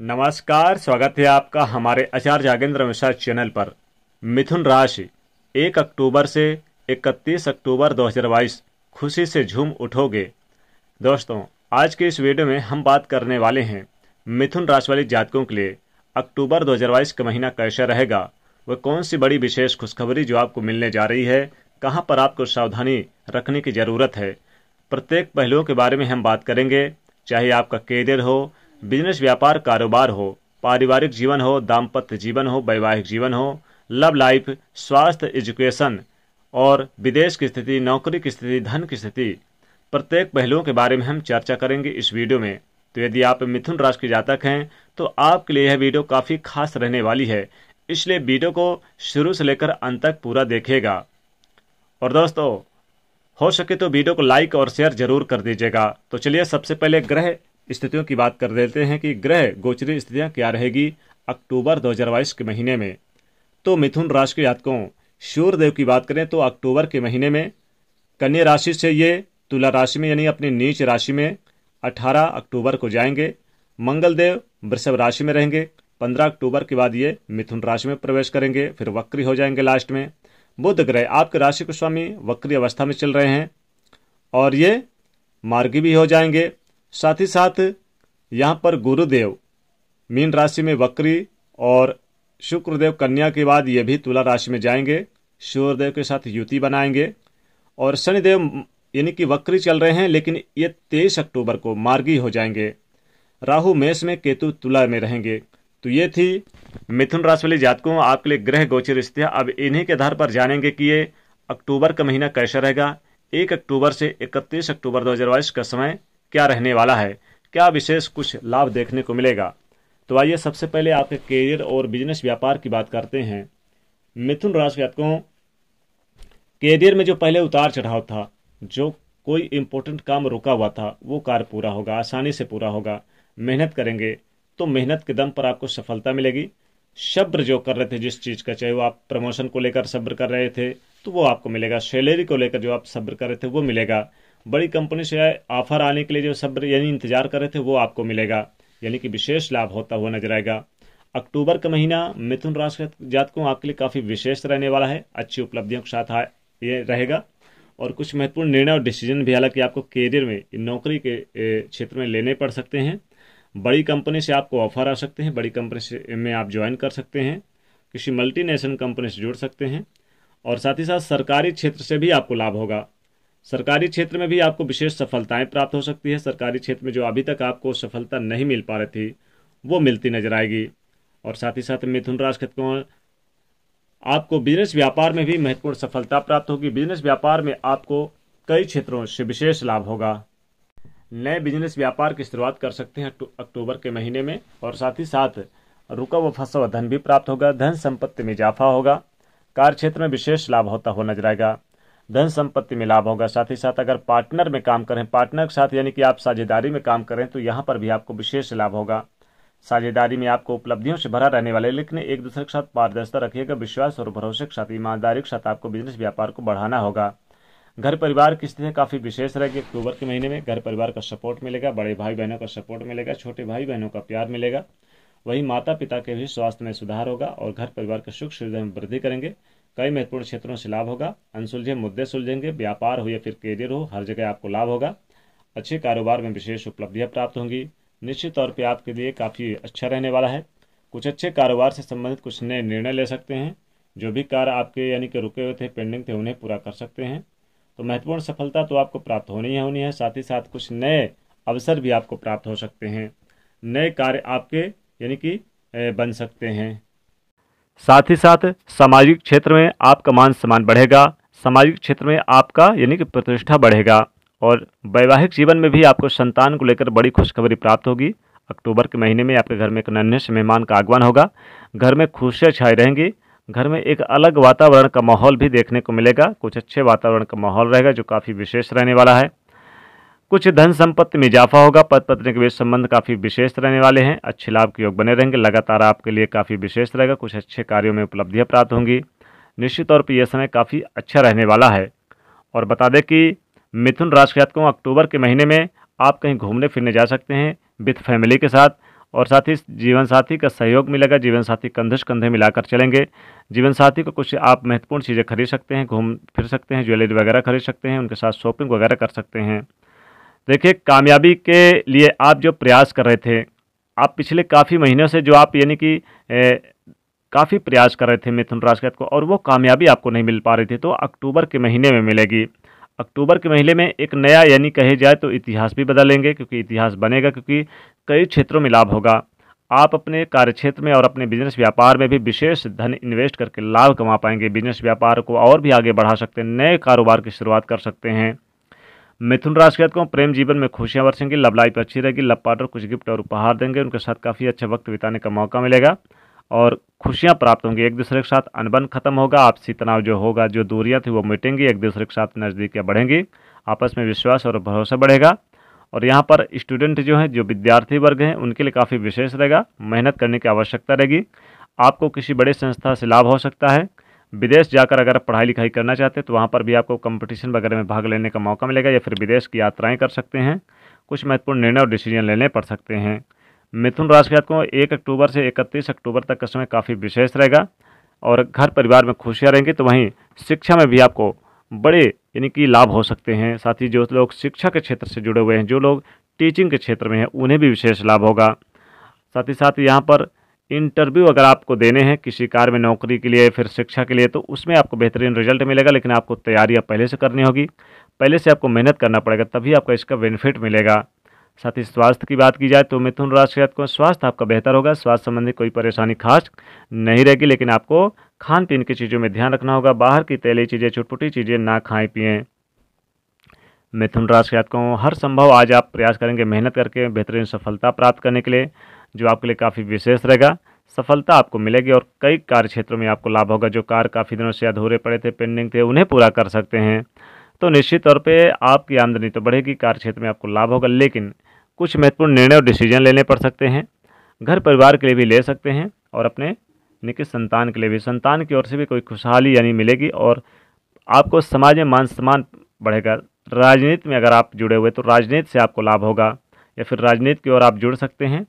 नमस्कार स्वागत है आपका हमारे आचार्य जागेंद्र मिश्रा चैनल पर मिथुन राशि एक अक्टूबर से इकतीस अक्टूबर 2022 खुशी से झूम उठोगे दोस्तों आज के इस वीडियो में हम बात करने वाले हैं मिथुन राशि वाले जातकों के लिए अक्टूबर 2022 का महीना कैसा रहेगा वह कौन सी बड़ी विशेष खुशखबरी जो आपको मिलने जा रही है कहाँ पर आपको सावधानी रखने की जरूरत है प्रत्येक पहलुओं के बारे में हम बात करेंगे चाहे आपका कैरियर हो बिजनेस व्यापार कारोबार हो पारिवारिक जीवन हो दाम्पत्य जीवन हो वैवाहिक जीवन हो लव लाइफ स्वास्थ्य एजुकेशन और विदेश की स्थिति नौकरी की स्थिति धन की स्थिति प्रत्येक पहलुओं के बारे में हम चर्चा करेंगे इस वीडियो में तो यदि आप मिथुन राशि के जातक हैं तो आपके लिए यह वीडियो काफ़ी खास रहने वाली है इसलिए वीडियो को शुरू से लेकर अंत तक पूरा देखेगा और दोस्तों हो सके तो वीडियो को लाइक और शेयर जरूर कर दीजिएगा तो चलिए सबसे पहले ग्रह स्थितियों की बात कर देते हैं कि ग्रह गोचरी स्थितियां क्या रहेगी अक्टूबर दो के महीने में तो मिथुन राशि के जातकों सूर्यदेव की बात करें तो अक्टूबर के महीने में कन्या राशि से ये तुला राशि में यानी अपनी नीच राशि में 18 अक्टूबर को जाएंगे मंगलदेव वृषभ राशि में रहेंगे 15 अक्टूबर के बाद ये मिथुन राशि में प्रवेश करेंगे फिर वक्री हो जाएंगे लास्ट में बुध ग्रह आपके राशि के स्वामी वक्री अवस्था में चल रहे हैं और ये मार्गी भी हो जाएंगे साथ ही साथ यहाँ पर गुरुदेव मीन राशि में वक्री और शुक्रदेव कन्या के बाद ये भी तुला राशि में जाएंगे सूर्यदेव के साथ युति बनाएंगे और शनिदेव यानी कि वक्री चल रहे हैं लेकिन ये तेईस अक्टूबर को मार्गी हो जाएंगे राहु मेष में केतु तुला में रहेंगे तो ये थी मिथुन राशि वाले जातकों आपके लिए ग्रह गोचर स्थितियाँ अब इन्हीं के आधार पर जानेंगे कि ये अक्टूबर का महीना कैसा रहेगा एक अक्टूबर से इकतीस अक्टूबर दो का समय क्या रहने वाला है क्या विशेष कुछ लाभ देखने को मिलेगा तो आइए सबसे पहले आपके करियर और बिजनेस व्यापार की बात करते हैं मिथुन राशि आपको करियर में जो पहले उतार चढ़ाव था जो कोई इम्पोर्टेंट काम रुका हुआ था वो कार्य पूरा होगा आसानी से पूरा होगा मेहनत करेंगे तो मेहनत के दम पर आपको सफलता मिलेगी शब्र जो कर रहे थे जिस चीज़ का चाहे वो आप प्रमोशन को लेकर सब्र कर रहे थे तो वो आपको मिलेगा सैलरी को लेकर जो आप सब्र कर रहे थे वो मिलेगा बड़ी कंपनी से ऑफर आने के लिए जो सब यानी इंतजार कर रहे थे वो आपको मिलेगा यानी कि विशेष लाभ होता हुआ नजर आएगा अक्टूबर का महीना मिथुन राशि जातकों आपके लिए काफी विशेष रहने वाला है अच्छी उपलब्धियों के साथ ये रहेगा और कुछ महत्वपूर्ण निर्णय और डिसीजन भी हालांकि आपको कैरियर में नौकरी के क्षेत्र में लेने पड़ सकते हैं बड़ी कंपनी से आपको ऑफर आ सकते हैं बड़ी कंपनी से में आप ज्वाइन कर सकते हैं किसी मल्टीनेशनल कंपनी से जुड़ सकते हैं और साथ ही साथ सरकारी क्षेत्र से भी आपको लाभ होगा सरकारी क्षेत्र में भी आपको विशेष सफलताएं प्राप्त हो सकती है सरकारी क्षेत्र में जो अभी तक आपको सफलता नहीं मिल पा रही थी वो मिलती नजर आएगी और साथ ही साथ मिथुन राशि आपको बिजनेस व्यापार में भी महत्वपूर्ण सफलता प्राप्त होगी बिजनेस व्यापार में आपको कई क्षेत्रों से विशेष लाभ होगा नए बिजनेस व्यापार की शुरुआत कर सकते हैं अक्टूबर के महीने में और साथ ही साथ रुका व फंसा हुआ धन भी प्राप्त होगा धन संपत्ति में इजाफा होगा कार्य क्षेत्र में विशेष लाभ होता हुआ नजर आएगा धन संपत्ति में लाभ होगा साथ ही साथ अगर पार्टनर में काम करें पार्टनर के साथ यानी कि आप साझेदारी में काम करें तो यहाँ पर भी आपको विशेष लाभ होगा साझेदारी में आपको उपलब्धियों से भरा रहने वाले लेकिन एक दूसरे के साथ पारदर्शिता रखिएगा विश्वास और भरोसे के साथ ईमानदारी के साथ आपको बिजनेस व्यापार को बढ़ाना होगा घर परिवार की स्थिति काफ़ी विशेष रहेगी अक्टूबर के महीने में घर परिवार का सपोर्ट मिलेगा बड़े भाई बहनों का सपोर्ट मिलेगा छोटे भाई बहनों का प्यार मिलेगा वहीं माता पिता के भी स्वास्थ्य में सुधार होगा और घर परिवार के सुख सुविधा में वृद्धि करेंगे कई महत्वपूर्ण क्षेत्रों से लाभ होगा अनसुलझे मुद्दे सुलझेंगे व्यापार हो या फिर करियर हो हर जगह आपको लाभ होगा अच्छे कारोबार में विशेष उपलब्धियां प्राप्त होंगी निश्चित तौर पर आपके लिए काफ़ी अच्छा रहने वाला है कुछ अच्छे कारोबार से संबंधित कुछ नए निर्णय ले सकते हैं जो भी कार्य आपके यानी कि रुके हुए थे पेंडिंग थे उन्हें पूरा कर सकते हैं तो महत्वपूर्ण सफलता तो आपको प्राप्त होनी ही होनी है साथ ही साथ कुछ नए अवसर भी आपको प्राप्त हो सकते हैं नए कार्य आपके यानी कि बन सकते हैं साथ ही साथ सामाजिक क्षेत्र में आपका मान सम्मान बढ़ेगा सामाजिक क्षेत्र में आपका यानी कि प्रतिष्ठा बढ़ेगा और वैवाहिक जीवन में भी आपको संतान को लेकर बड़ी खुशखबरी प्राप्त होगी अक्टूबर के महीने में आपके घर में एक नन्हे से मेहमान का आगमन होगा घर में खुशियाँ छाई रहेंगी घर में एक अलग वातावरण का माहौल भी देखने को मिलेगा कुछ अच्छे वातावरण का माहौल रहेगा जो काफ़ी विशेष रहने वाला है कुछ धन संपत्ति में इजाफा होगा पद पत्नी के बीच संबंध काफ़ी विशेष रहने वाले हैं अच्छे लाभ के योग बने रहेंगे लगातार आपके लिए काफ़ी विशेष रहेगा कुछ अच्छे कार्यों में उपलब्धियाँ प्राप्त होंगी निश्चित तौर पर यह समय काफ़ी अच्छा रहने वाला है और बता दें कि मिथुन राशि के जातकों अक्टूबर के महीने में आप कहीं घूमने फिरने जा सकते हैं विथ फैमिली के साथ और साथ ही जीवन साथी का सहयोग मिलेगा जीवन साथी कंधे कंधे मिलाकर चलेंगे जीवन साथी को कुछ आप महत्वपूर्ण चीज़ें खरीद सकते हैं घूम फिर सकते हैं ज्वेलरी वगैरह खरीद सकते हैं उनके साथ शॉपिंग वगैरह कर सकते हैं देखिए कामयाबी के लिए आप जो प्रयास कर रहे थे आप पिछले काफ़ी महीनों से जो आप यानी कि काफ़ी प्रयास कर रहे थे मिथुन राशि को तो और वो कामयाबी आपको नहीं मिल पा रही थी तो अक्टूबर के महीने में मिलेगी अक्टूबर के महीने में एक नया यानी कहे जाए तो इतिहास भी बदलेंगे क्योंकि इतिहास बनेगा क्योंकि कई क्षेत्रों में लाभ होगा आप अपने कार्यक्षेत्र में और अपने बिजनेस व्यापार में भी विशेष धन इन्वेस्ट करके लाभ कमा पाएंगे बिजनेस व्यापार को और भी आगे बढ़ा सकते हैं नए कारोबार की शुरुआत कर सकते हैं मिथुन राशि के को प्रेम जीवन में खुशियां बरसेंगी लव लाइफ अच्छी रहेगी लव पार्टनर कुछ गिफ्ट और उपहार देंगे उनके साथ काफ़ी अच्छा वक्त बिताने का मौका मिलेगा और खुशियां प्राप्त होंगी एक दूसरे के साथ अनबन खत्म होगा आपसी तनाव जो होगा जो दूरियां थी वो मिटेंगी एक दूसरे के साथ नज़दीकियाँ बढ़ेंगी आपस में विश्वास और भरोसा बढ़ेगा और यहाँ पर स्टूडेंट जो हैं जो विद्यार्थी वर्ग हैं उनके लिए काफ़ी विशेष रहेगा मेहनत करने की आवश्यकता रहेगी आपको किसी बड़े संस्था से लाभ हो सकता है विदेश जाकर अगर पढ़ाई लिखाई करना चाहते हैं तो वहाँ पर भी आपको कंपटीशन वगैरह में भाग लेने का मौका मिलेगा या फिर विदेश की यात्राएं कर सकते हैं कुछ महत्वपूर्ण निर्णय और डिसीजन लेने पड़ सकते हैं मिथुन राशि के को एक अक्टूबर से इकतीस अक्टूबर तक का समय काफ़ी विशेष रहेगा और घर परिवार में खुशियाँ रहेंगी तो वहीं शिक्षा में भी आपको बड़े यानी कि लाभ हो सकते हैं साथ ही जो लोग शिक्षा के क्षेत्र से जुड़े हुए हैं जो लोग टीचिंग के क्षेत्र में हैं उन्हें भी विशेष लाभ होगा साथ ही साथ यहाँ पर इंटरव्यू अगर आपको देने हैं किसी कार्य में नौकरी के लिए फिर शिक्षा के लिए तो उसमें आपको बेहतरीन रिजल्ट मिलेगा लेकिन आपको तैयारियाँ पहले से करनी होगी पहले से आपको मेहनत करना पड़ेगा तभी आपको इसका बेनिफिट मिलेगा साथ ही स्वास्थ्य की बात की जाए तो मिथुन राशि को स्वास्थ्य आपका बेहतर होगा स्वास्थ्य संबंधी कोई परेशानी खास नहीं रहेगी लेकिन आपको खान पीन की चीज़ों में ध्यान रखना होगा बाहर की तेली चीज़ें छुटपुटी चीज़ें ना खाएं पिएं मिथुन राशि को हर संभव आज आप प्रयास करेंगे मेहनत करके बेहतरीन सफलता प्राप्त करने के लिए जो आपके लिए काफ़ी विशेष रहेगा सफलता आपको मिलेगी और कई कार्य क्षेत्रों में आपको लाभ होगा जो कार्य काफ़ी दिनों से अधूरे पड़े थे पेंडिंग थे उन्हें पूरा कर सकते हैं तो निश्चित तौर पर आपकी आमदनी तो बढ़ेगी कार्य क्षेत्र में आपको लाभ होगा लेकिन कुछ महत्वपूर्ण निर्णय और डिसीजन लेने पड़ सकते हैं घर परिवार के लिए भी ले सकते हैं और अपने निकी संतान के लिए भी संतान की ओर से भी कोई खुशहाली यानी मिलेगी और आपको समाज में मान सम्मान बढ़ेगा राजनीति में अगर आप जुड़े हुए तो राजनीति से आपको लाभ होगा या फिर राजनीति की ओर आप जुड़ सकते हैं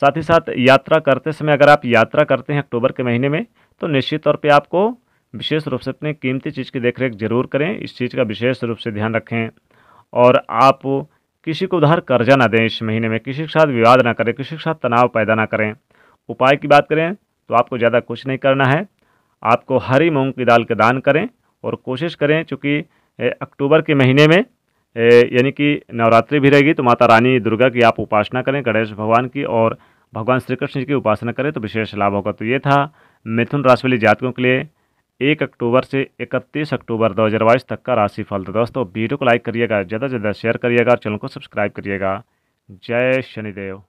साथ ही साथ यात्रा करते समय अगर आप यात्रा करते हैं अक्टूबर के महीने में तो निश्चित तौर पर आपको विशेष रूप से अपनी कीमती चीज़ की देखरेख जरूर करें इस चीज़ का विशेष रूप से ध्यान रखें और आप किसी को उधार कर्जा ना दें इस महीने में किसी के साथ विवाद ना करें किसी के साथ तनाव पैदा ना करें उपाय की बात करें तो आपको ज़्यादा कुछ नहीं करना है आपको हरी मूंग की दाल के दान करें और कोशिश करें चूँकि अक्टूबर के महीने में यानी कि नवरात्रि भी रहेगी तो माता रानी दुर्गा की आप उपासना करें गणेश भगवान की और भगवान श्री कृष्ण जी की उपासना करें तो विशेष लाभ होगा तो ये था मिथुन राशि वाले जातकों के लिए एक अक्टूबर से इकतीस अक्टूबर दो हज़ार बाईस तक का राशिफल तो दोस्तों वीडियो को लाइक करिएगा ज़्यादा से ज़्यादा शेयर करिएगा और चैनल को सब्सक्राइब करिएगा जय शनिदेव